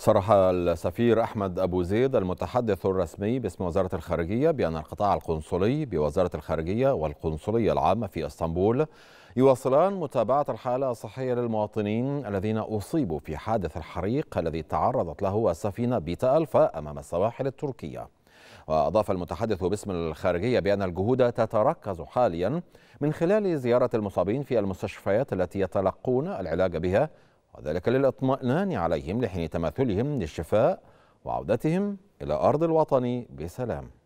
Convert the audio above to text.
صرح السفير أحمد أبو زيد المتحدث الرسمي باسم وزارة الخارجية بأن القطاع القنصلي بوزارة الخارجية والقنصلية العامة في اسطنبول يواصلان متابعة الحالة الصحية للمواطنين الذين أصيبوا في حادث الحريق الذي تعرضت له السفينة بيتا ألفا أمام السواحل التركية وأضاف المتحدث باسم الخارجية بأن الجهود تتركز حاليا من خلال زيارة المصابين في المستشفيات التي يتلقون العلاج بها وذلك للاطمئنان عليهم لحين تماثلهم للشفاء وعودتهم إلى أرض الوطن بسلام